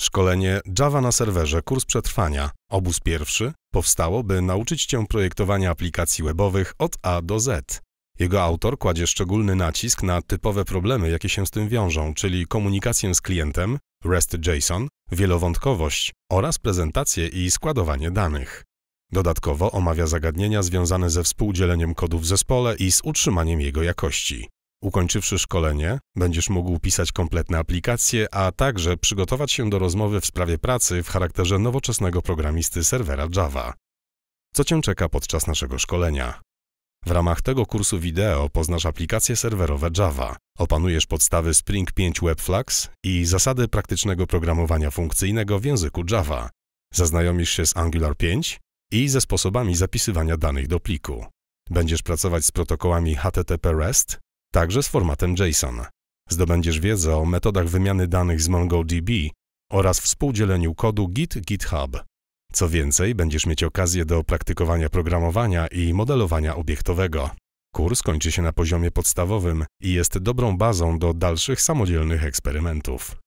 Szkolenie Java na serwerze, kurs przetrwania, obóz pierwszy, powstało, by nauczyć Cię projektowania aplikacji webowych od A do Z. Jego autor kładzie szczególny nacisk na typowe problemy, jakie się z tym wiążą, czyli komunikację z klientem, REST-JSON, wielowątkowość oraz prezentację i składowanie danych. Dodatkowo omawia zagadnienia związane ze współdzieleniem kodu w zespole i z utrzymaniem jego jakości. Ukończywszy szkolenie, będziesz mógł pisać kompletne aplikacje, a także przygotować się do rozmowy w sprawie pracy w charakterze nowoczesnego programisty serwera Java. Co Cię czeka podczas naszego szkolenia? W ramach tego kursu wideo poznasz aplikacje serwerowe Java, opanujesz podstawy Spring 5 WebFlux i zasady praktycznego programowania funkcyjnego w języku Java. Zaznajomisz się z Angular 5 i ze sposobami zapisywania danych do pliku. Będziesz pracować z protokołami HTTP REST także z formatem JSON. Zdobędziesz wiedzę o metodach wymiany danych z MongoDB oraz współdzieleniu kodu Git-GitHub. Co więcej, będziesz mieć okazję do praktykowania programowania i modelowania obiektowego. Kurs kończy się na poziomie podstawowym i jest dobrą bazą do dalszych samodzielnych eksperymentów.